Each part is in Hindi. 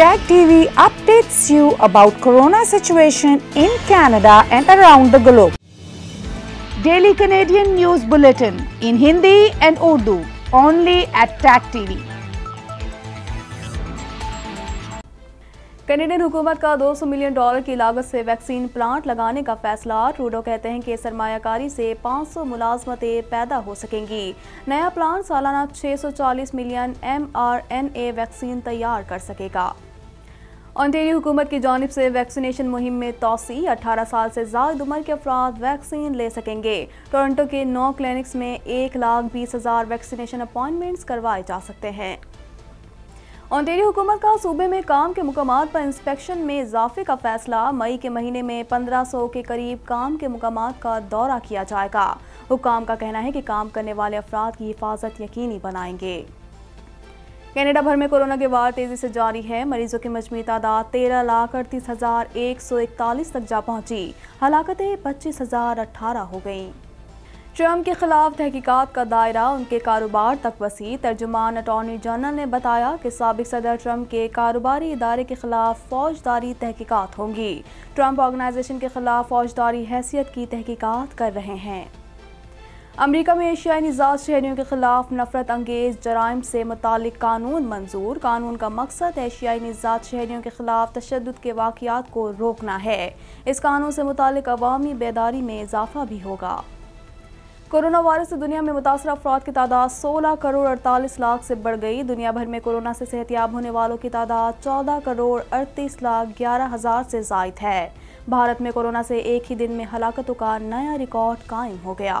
Tag TV updates you about corona situation in Canada and around the globe. Daily Canadian News Bulletin in Hindi and Urdu only at Tag TV. Canadian हुकूमत का 200 मिलियन डॉलर की लागत से वैक्सीन प्लांट लगाने का फैसला ट्रूडो कहते हैं कि सरमाकारी से 500 सौ मुलाजमतें पैदा हो सकेंगी नया प्लांट सालाना 640 मिलियन एमआरएनए वैक्सीन तैयार कर सकेगा ऑन्टेरियो हुकूमत की जानब से वैक्सीनेशन मुहिम में तोसी 18 साल से ज्यादा उम्र के अफराद वैक्सीन ले सकेंगे टोरंटो के नौ क्लिनिक्स में एक लाख बीस हज़ार वैक्सीनेशन अपॉइंटमेंट्स करवाए जा सकते हैं ऑन्टेरियो हुकूमत का सूबे में काम के मुकाम पर इंस्पेक्शन में इजाफे का फैसला मई के महीने में 1500 के करीब काम के मुकाम का दौरा किया जाएगा हुकाम का कहना है कि काम करने वाले अफराद की हिफाजत यकीनी बनाएंगे कनाडा भर में कोरोना के वार तेजी से जारी है मरीजों की मजमू तादाद तेरह लाख अड़तीस हजार एक सौ इकतालीस तक जा पहुंची हलाकतें पच्चीस हजार अठारह हो गई ट्रंप के खिलाफ तहकीकात का दायरा उनके कारोबार तक वसी तर्जुमान अटॉर्नी जनरल ने बताया कि सबक सदर ट्रंप के कारोबारी इदारे के खिलाफ फौजदारी तहकीकात होंगी ट्रंप ऑर्गेनाइजेशन के खिलाफ फौजदारी हैसियत की तहकीकात कर रहे हैं अमरीका में एशियाई निजात शहरीों के खिलाफ नफरत अंगेज जराइम से मुतल कानून मंजूर कानून का मकसद एशियाई निजात शहरीों के खिलाफ तशद के वाकत को रोकना है इस कानून से मुतल अवामी बेदारी में इजाफा भी होगा कोरोना वायरस से दुनिया में मुतासर अफराद की तादाद 16 करोड़ अड़तालीस लाख से बढ़ गई दुनिया भर में कोरोना से सेहतियाब होने वालों की तादाद 14 करोड़ अड़तीस लाख ग्यारह हज़ार से जायद है भारत में कोरोना से एक ही दिन में हलाकतों का नया रिकॉर्ड कायम हो गया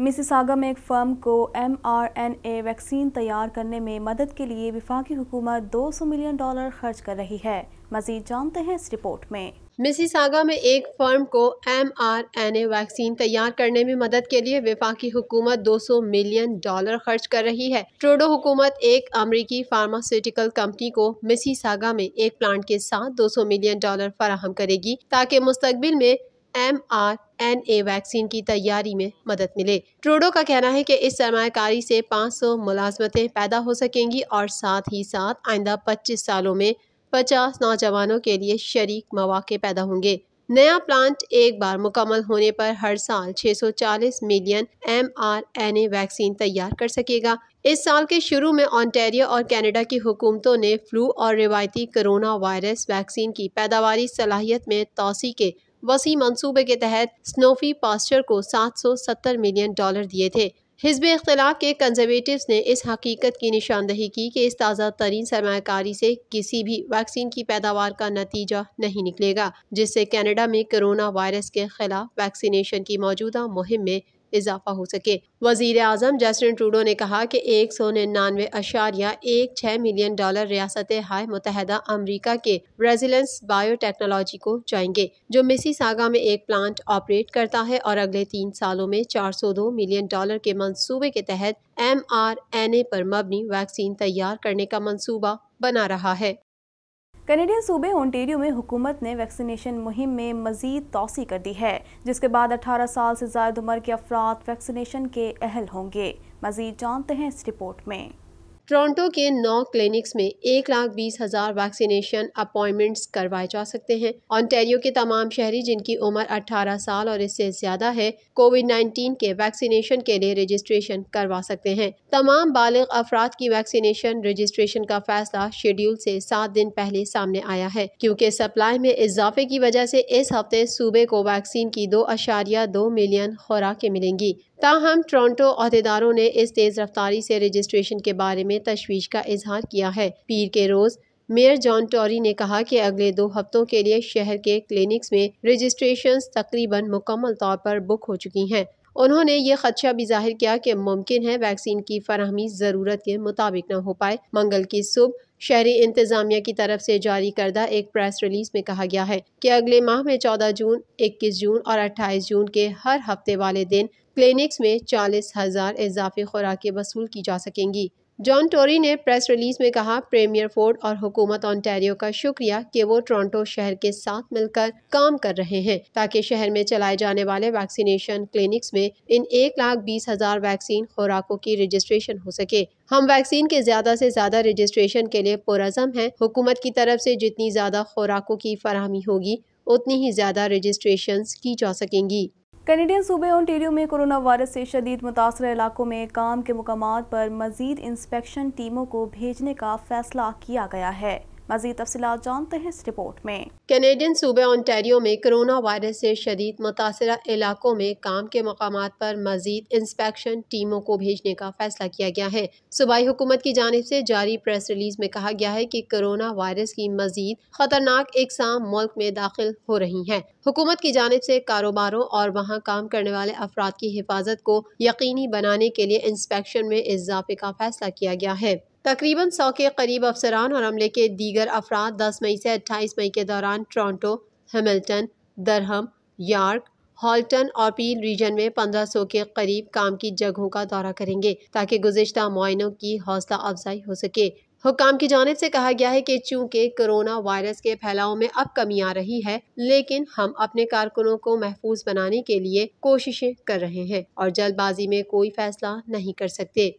मिसिसागा में एक फर्म को M R N A vaccine तैयार करने में मदद के लिए विफाकी हुकूमत 200 मिलियन डॉलर खर्च कर रही है मजीद जानते हैं इस रिपोर्ट में मिसिसागा में एक फर्म को M R N A vaccine तैयार करने में मदद के लिए विफाकी हुकूमत 200 मिलियन डॉलर खर्च कर रही है ट्रोडो हुकूमत एक अमरीकी फार्मास्यूटिकल कंपनी को मिसिसागा में एक प्लांट के साथ सौ मिलियन डॉलर फराहम करेगी ताकि मुस्तबिल में M R N A vaccine की तैयारी में मदद मिले ट्रूडो का कहना है कि इस सरमाकारी से 500 मुलाजमतें पैदा हो सकेंगी और साथ ही साथ आइंदा 25 सालों में 50 नौजवानों के लिए शरीक मौाक़े पैदा होंगे नया प्लांट एक बार मुकम्मल होने पर हर साल 640 million M R N A vaccine तैयार कर सकेगा इस साल के शुरू में ऑन्टेरिया और कनाडा की हुकूमतों ने फ्लू और रिवायती कोरोना वायरस वैक्सीन की पैदावार सलाहियत में तोसी के वसी मंसूबे के तहत स्नोफी पास्चर को 770 मिलियन डॉलर दिए थे हिजब इख्तलाफ के कंजर्वेटिव ने इस हकीकत की निशानदही की कि इस ताज़ा तरीन सरमाकारी से किसी भी वैक्सीन की पैदावार का नतीजा नहीं निकलेगा जिससे कैनेडा में कोरोना वायरस के खिलाफ वैक्सीनेशन की मौजूदा मुहिम में इजाफा हो सके वजीर अजम जस्टिन ट्रूडो ने कहा कि एक सौ निन्यानवे अशारिया एक छः मिलियन डॉलर रियासत हाय मुतहदा अमरीका के रेजिलेंस बायोटेक्नोलॉजी को जाएंगे जो मिसी सागा में एक प्लांट ऑपरेट करता है और अगले तीन सालों में चार सौ दो मिलियन डॉलर के मनसूबे के तहत एम आर एन ए पर मबनी वैक्सीन तैयार करने का मनसूबा बना रहा है कनेडियन सूबे ओंटेरियो में हुकूमत ने वैक्सीनेशन मुहिम में मजीद तोसी कर दी है जिसके बाद 18 साल से ज्यादा उम्र के अफराद वैक्सीनेशन के अहल होंगे मजीद जानते हैं इस रिपोर्ट में टोरंटो के नौ क्लिनिक्स में एक लाख बीस हजार वैक्सीनेशन अपॉइंटमेंट्स करवाए जा सकते हैं ऑन्टेरियो के तमाम शहरी जिनकी उम्र 18 साल और इससे ज्यादा है कोविड 19 के वैक्सीनेशन के लिए रजिस्ट्रेशन करवा सकते हैं तमाम बालग अफराद की वैक्सीनेशन रजिस्ट्रेशन का फैसला शेड्यूल से सात दिन पहले सामने आया है क्योंकि सप्लाई में इजाफे की वजह से इस हफ्ते सूबे को वैक्सीन की दो अशारिया दो मिलियन खुराकें मिलेंगी ताहम टोरंटो अहदेदारों ने इस तेज़ रफ्तारी से रजिस्ट्रेशन के बारे में तशवीश का इजहार किया है पीर के रोज़ मेयर जॉन टोरी ने कहा कि अगले दो हफ्तों के लिए शहर के क्लिनिक्स में रजिस्ट्रेशन तकरीबन मुकम्मल तौर पर बुक हो चुकी हैं उन्होंने ये खदशा भी जाहिर किया कि मुमकिन है वैक्सीन की फरहमी ज़रूरत के मुताबिक न हो पाए मंगल की सुबह शहरी इंतजामिया की तरफ से जारी करदा एक प्रेस रिलीज में कहा गया है कि अगले माह में 14 जून 21 जून और 28 जून के हर हफ्ते वाले दिन क्लिनिक्स में चालीस हज़ार इजाफी खुराकें वसूल की जा सकेंगी जॉन टोरी ने प्रेस रिलीज में कहा प्रीमियर फोर्ड और हुकूमत ऑनटेरियो का शुक्रिया कि वो टोरंटो शहर के साथ मिलकर काम कर रहे हैं ताकि शहर में चलाए जाने वाले वैक्सीनेशन क्लिनिक्स में इन एक लाख बीस हजार वैक्सीन खुराकों की रजिस्ट्रेशन हो सके हम वैक्सीन के ज़्यादा से ज़्यादा रजिस्ट्रेशन के लिए पुरजम है हुकूमत की तरफ से जितनी ज़्यादा खुराकों की फरहमी होगी उतनी ही ज़्यादा रजिस्ट्रेशन की जा सकेंगी कैनेडियन सूबे ओंटेरियो में कोरोना वायरस से शदीद मुतासर इलाकों में काम के मुकाम पर मजीद इंस्पेक्शन टीमों को भेजने का फैसला किया गया है मजीद तफ़ी जानते हैं इस रिपोर्ट में कैनेडियन सूबे ऑनटेरियो में कोरोना वायरस से शदीद मुतासर इलाकों में काम के मकाम पर मजीद इंस्पेक्शन टीमों को भेजने का फैसला किया गया है सूबाई हुकूमत की जानब से जारी प्रेस रिलीज में कहा गया है की कोरोना वायरस की मजीद खतरनाक इकसाम मुल्क में दाखिल हो रही है हुकूमत की जानब से कारोबारों और वहाँ काम करने वाले अफराद की हिफाजत को यकीनी बनाने के लिए इंस्पेक्शन में इजाफे का फैसला किया गया है तकरीबन सौ के करीब अफसरान और अमले के दीगर अफराद दस मई से अट्ठाईस मई के दौरान Toronto Hamilton Durham York Halton और पील रीजन में पंद्रह सौ के करीब काम की जगहों का दौरा करेंगे ताकि गुजशत मुआनों की हौसला अफजाई हो सके हुकाम की जानब से कहा गया है कि चूंकि कोरोना वायरस के फैलाव में अब कमी आ रही है लेकिन हम अपने कारकुनों को महफूज बनाने के लिए कोशिशें कर रहे हैं और जल्दबाजी में कोई फैसला नहीं कर सकते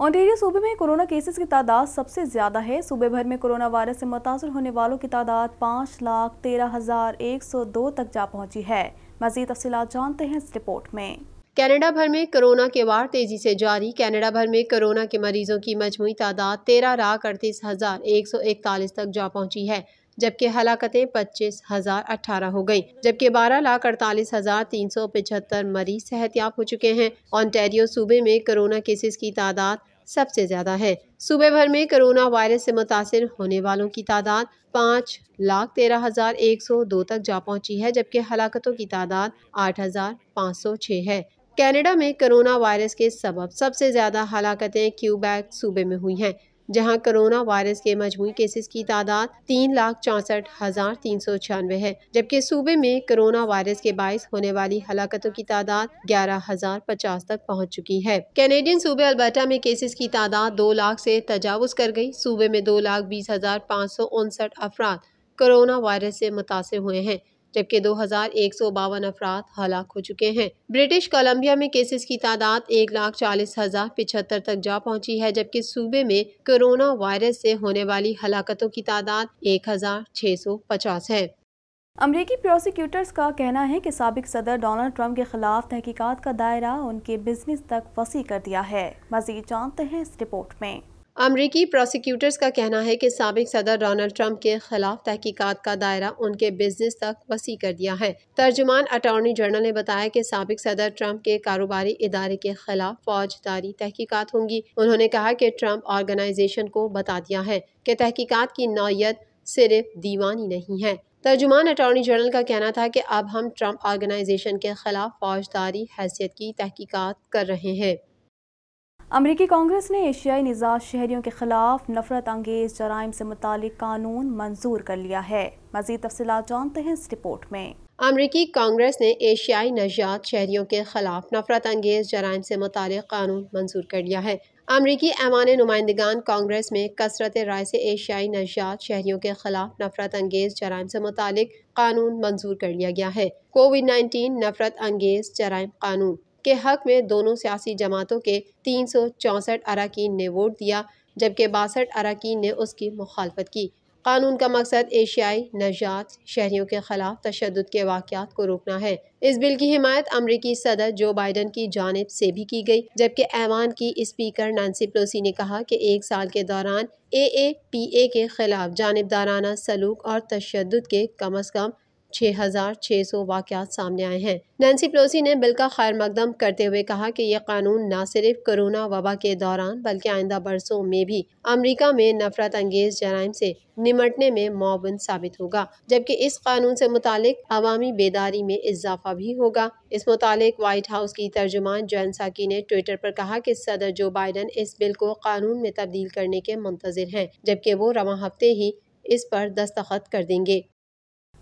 ऑन्टेरियो सूबे में कोरोना केसेस की तादाद सबसे ज़्यादा है सूबे भर में कोरोना वायरस से मुतासर होने वालों की तादाद पाँच लाख तेरह हज़ार एक सौ दो तक जा पहुंची है मजीद तफ़ी जानते हैं इस रिपोर्ट में कनाडा भर में कोरोना के वार तेजी से जारी कनाडा भर में कोरोना के मरीजों की मजमू तादाद तेरह लाख अड़तीस हज़ार एक सौ इकतालीस तक जा पहुंची है जबकि हलाकतें पच्चीस हज़ार अठारह हो गई जबकि बारह लाख अड़तालीस हज़ार तीन सौ पिछहत्तर मरीज सेहतियाब हो चुके हैं ऑन्टेरियो सूबे में कोरोना केसेस की तादाद सबसे ज़्यादा है सूबे भर में कोरोना वायरस से मुतासर होने वालों की तादाद पाँच लाख तेरह हज़ार एक सौ दो तक जा पहुंची है जबकि हलाकतों की तादाद आठ हज़ार पाँच सौ छः है कनाडा में कोरोना वायरस के सबब सबसे ज़्यादा हलाकतें क्यूबैक सूबे में हुई हैं जहां कोरोना वायरस के मजमू केसेस की तादाद तीन लाख चौंसठ हजार तीन सौ छियानवे है जबकि सूबे में कोरोना वायरस के बायस होने वाली हलाकतों की तादाद ग्यारह हजार पचास तक पहुँच चुकी है कैनेडियन सूबे अल्बर्टा में केसेस की तादाद दो लाख से तजावज कर गई सूबे में दो लाख बीस हजार पाँच सौ उनसठ अफराद कोरोना वायरस से मुतासर हुए हैं जबकि दो हज़ार एक सौ बावन अफराद हलाक हो चुके हैं ब्रिटिश कोलम्बिया में केसेस की तादाद एक लाख चालीस हज़ार पिछहत्तर तक जा पहुंची है जबकि सूबे में कोरोना वायरस से होने वाली हलाकतों की तादाद एक हज़ार छः सौ पचास है अमरीकी प्रोसिक्यूटर्स का कहना है कि सबक सदर डोनाल्ड ट्रंप के खिलाफ तहकीकात का दायरा उनके बिजनेस तक वसी कर दिया है मजीद जानते हैं इस रिपोर्ट में अमरीकी प्रोसिक्यूटर्स का कहना है कि सबक सदर डोनल्ड ट्रंप के खिलाफ तहकीक़त का दायरा उनके बिजनेस तक वसी कर दिया है तर्जुमान अटॉर्नी जनरल ने बताया कि सबक सदर ट्रंप के कारोबारी इदारे के खिलाफ फौजदारी तहकीकत होंगी उन्होंने कहा कि ट्रंप ऑर्गेनाइजेशन को बता दिया है कि तहकीकत की नौीयत सिर्फ दीवानी नहीं है तर्जुमान अटॉर्नी जनरल का कहना था कि अब हम ट्रंप ऑर्गेनाइजेशन के खिलाफ फौजदारी हैसियत की तहकीकत कर रहे हैं अमरीकी कांग्रेस ने एशियाई निजात शहरीों के खिलाफ नफरत अंगेज जराइम से मुतल कानून मंजूर कर लिया है मजीद तफसी जानते हैं इस रिपोर्ट में अमरीकी कांग्रेस ने एशियाई नजात शहरियों के खिलाफ नफरत अंगेज जराइम से मुतल कानून मंजूर कर लिया है अमरीकी ऐवान नुमाइंदगान कांग्रेस में कसरत राय से एशियाई नजात शहरियों के खिलाफ नफरत अंगेज जराइम से मुतल कानून मंजूर कर लिया गया है कोविड नाइन्टीन नफरत अंगेज जराइम कानून के हक में दोनों सियासी जमातों के तीन सौ चौंसठ अरकान ने वोट दिया जबकि बासठ अरकान ने उसकी मुखालफत की कानून का मकसद एशियाई नजात शहरीों के खिलाफ तशद के वाक़ को रोकना है इस बिल की हिमायत अमरीकी सदर जो बाइडन की जानब से भी की गई जबकि ऐवान की स्पीकर नानसी प्लोसी ने कहा कि एक साल के दौरान ए ए पी ए के खिलाफ जानबदाराना सलूक और तशद के कम अज़ कम छः हज़ार छः सौ वाक़ात सामने आए हैं नैन्सी पलोसी ने बिल का खैर मकदम करते हुए कहा कि यह कानून न सिर्फ कोरोना वबा के दौरान बल्कि आइंदा बरसों में भी अमरीका में नफरत अंगेज जराइम से निमटने में मुआवन साबित होगा जबकि इस कानून से मुतालिक अवामी बेदारी में इजाफा भी होगा इस मुतालिक वाइट हाउस की तर्जुमान जैन साकी ने ट्विटर पर कहा कि सदर जो बाइडन इस बिल को कानून में तब्दील करने के मुंतजर हैं जबकि वो रवा हफ्ते ही इस पर दस्तखत कर देंगे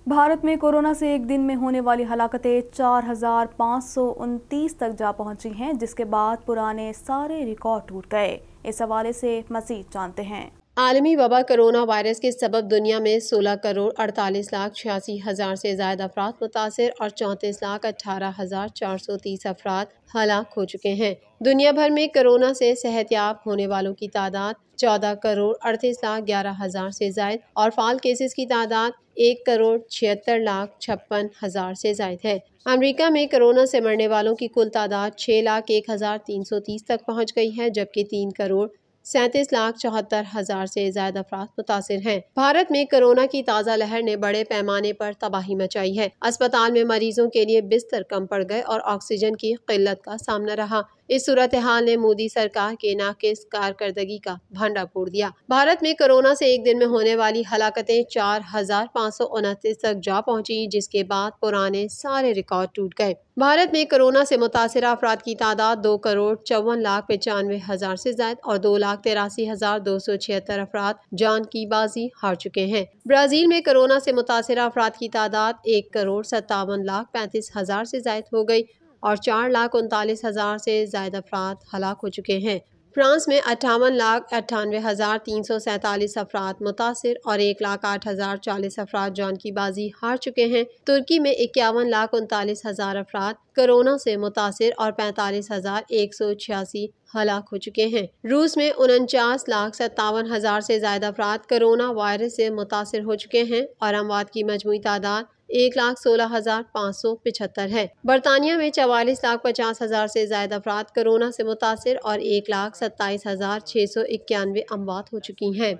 भारत में कोरोना से एक दिन में होने वाली हलाकतें चार हजार पाँच सौ उनतीस तक जा पहुंची हैं जिसके बाद पुराने सारे रिकॉर्ड टूट गए इस हवाले से मजीद जानते हैं आलमी वबा कोरोना वायरस के सबब दुनिया में 16 करोड़ अड़तालीस लाख छियासी हज़ार से ज्यादा अफराद मुतासर और चौंतीस लाख अठारह हज़ार चार सौ तीस अफराद हलाक हो चुके हैं दुनिया भर में कोरोना से सेहतियाब होने वालों की तादाद चौदह करोड़ अड़तीस लाख ग्यारह हज़ार से जायद और फाल केसेस की तादाद एक करोड़ छिहत्तर लाख छप्पन हज़ार से जायद है अमेरिका में कोरोना से मरने वालों की कुल तादाद छः लाख एक हज़ार तीन सौ तीस तक पहुँच गई है जबकि तीन करोड़ सैंतीस लाख चौहत्तर हज़ार से ज्यादा अफराद मुतासर हैं भारत में कोरोना की ताज़ा लहर ने बड़े पैमाने पर तबाही मचाई है अस्पताल में मरीजों के लिए बिस्तर कम पड़ गए और ऑक्सीजन की किल्लत का सामना रहा इस सूरत हाल ने मोदी सरकार के नाकिस कारकर्दगी का भंडा फोड़ दिया भारत में कोरोना से एक दिन में होने वाली हलाकतें चार हजार पाँच सौ उनतीस तक जा पहुंची जिसके बाद पुराने सारे रिकॉर्ड टूट गए भारत में कोरोना से मुतासर अफराद की तादाद दो करोड़ चौवन लाख पचानवे हज़ार से ज्यादा और दो लाख तिरासी हज़ार दो सौ छिहत्तर अफराद जान की बाजी हार चुके हैं ब्राज़ील में कोरोना से मुतासर अफराद की तादाद एक करोड़ सत्तावन लाख पैंतीस हज़ार से ज्यादा हो गई और चार लाख उनतालीस हज़ार से ज्यादा अफराद हलाक हो चुके हैं फ्रांस में अट्ठावन लाख अट्ठानवे हज़ार तीन सौ सैंतालीस अफराद मुतासर और एक लाख आठ हज़ार चालीस अफराद जान की बाजी हार चुके हैं तुर्की में इक्यावन लाख उनतालीस हज़ार अफराद कोरोना से मुतासर और पैंतालीस हज़ार एक सौ छियासी हलाक हो चुके हैं रूस में उनचास लाख सत्तावन हज़ार से ज्यादा अफराद कोरोना वायरस से मुतासर हो चुके हैं और अमवाद की मजमू तादाद एक लाख सोलह हजार पाँच सौ पिछहत्तर है बरतानिया में चवालीस लाख पचास हजार से ज्यादा अफराद कोरोना से मुतासर और एक लाख सत्ताईस हजार छः सौ इक्यानवे अमवात हो चुकी हैं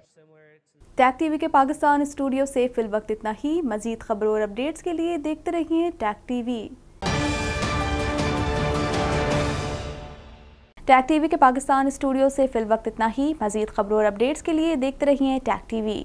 टैक टीवी के पाकिस्तान स्टूडियो से फिल वक्त इतना ही मजीद खबरों और अपडेट्स के लिए देखते रहिए टैक टीवी टैक टीवी के पाकिस्तान स्टूडियो से फिल वक्त इतना ही मजीद खबरों और अपडेट्स के लिए देखते रहिए टैक टीवी